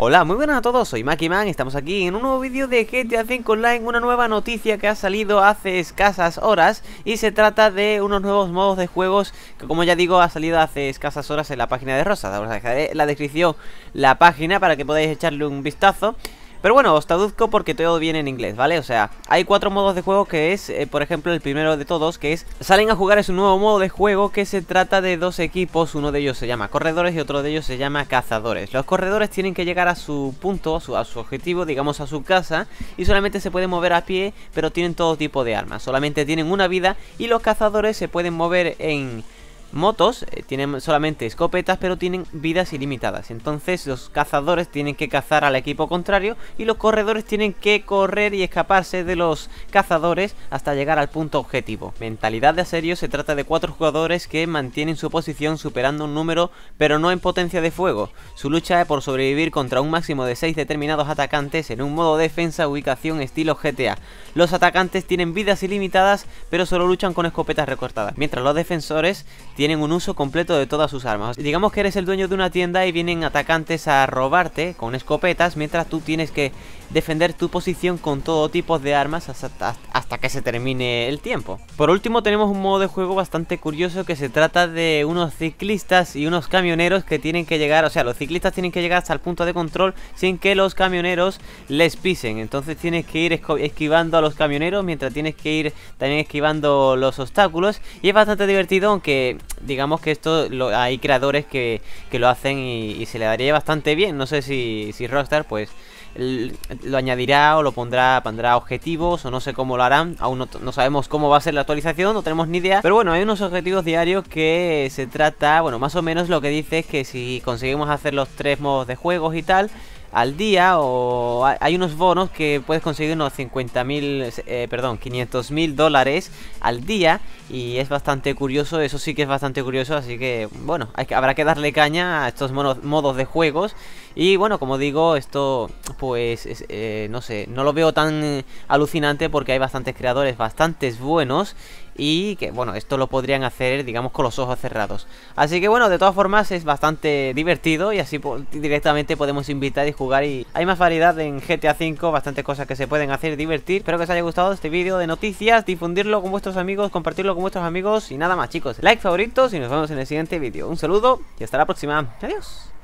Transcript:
Hola, muy buenas a todos, soy Makiman, estamos aquí en un nuevo vídeo de GTA V Online, una nueva noticia que ha salido hace escasas horas y se trata de unos nuevos modos de juegos que como ya digo ha salido hace escasas horas en la página de Rosas, os dejaré eh, en la descripción la página para que podáis echarle un vistazo pero bueno, os traduzco porque todo viene en inglés, ¿vale? O sea, hay cuatro modos de juego que es, eh, por ejemplo, el primero de todos, que es Salen a jugar es un nuevo modo de juego que se trata de dos equipos, uno de ellos se llama Corredores y otro de ellos se llama Cazadores. Los corredores tienen que llegar a su punto, a su, a su objetivo, digamos a su casa, y solamente se pueden mover a pie, pero tienen todo tipo de armas, solamente tienen una vida y los cazadores se pueden mover en motos eh, tienen solamente escopetas pero tienen vidas ilimitadas. Entonces los cazadores tienen que cazar al equipo contrario y los corredores tienen que correr y escaparse de los cazadores hasta llegar al punto objetivo. Mentalidad de asedio se trata de cuatro jugadores que mantienen su posición superando un número pero no en potencia de fuego. Su lucha es por sobrevivir contra un máximo de 6 determinados atacantes en un modo defensa ubicación estilo GTA. Los atacantes tienen vidas ilimitadas pero solo luchan con escopetas recortadas, mientras los defensores tienen un uso completo de todas sus armas. Digamos que eres el dueño de una tienda y vienen atacantes a robarte con escopetas mientras tú tienes que defender tu posición con todo tipo de armas hasta, que se termine el tiempo. Por último tenemos un modo de juego bastante curioso que se trata de unos ciclistas y unos camioneros que tienen que llegar, o sea, los ciclistas tienen que llegar hasta el punto de control sin que los camioneros les pisen. Entonces tienes que ir esquivando a los camioneros mientras tienes que ir también esquivando los obstáculos y es bastante divertido aunque digamos que esto lo, hay creadores que, que lo hacen y, se le daría bastante bien. No sé si, si Rockstar pues lo añadirá o lo pondrá, pondrá objetivos o no sé cómo lo harán. Aún no, sabemos cómo va a ser la actualización, no tenemos ni idea. Pero bueno, hay unos objetivos diarios que se trata, bueno, más o menos lo que dice es que si conseguimos hacer los tres modos de juegos y tal, al día o hay unos bonos que puedes conseguir unos 50 mil, eh, perdón, 500 mil dólares al día y es bastante curioso, eso sí que es bastante curioso, así que bueno, hay habrá que darle caña a estos modos de juegos y bueno, como digo, esto pues eh, no sé, no lo veo tan eh, alucinante porque hay bastantes creadores bastantes buenos y que bueno, esto lo podrían hacer digamos con los ojos cerrados. Así que bueno, de todas formas es bastante divertido y así pues, directamente podemos invitar y jugar y hay más variedad en GTA V, bastantes cosas que se pueden hacer, divertir. Espero que os haya gustado este vídeo de noticias, difundirlo con vuestros amigos, compartirlo con vuestros amigos y nada más chicos. Like, favoritos y nos vemos en el siguiente vídeo. Un saludo y hasta la próxima. Adiós.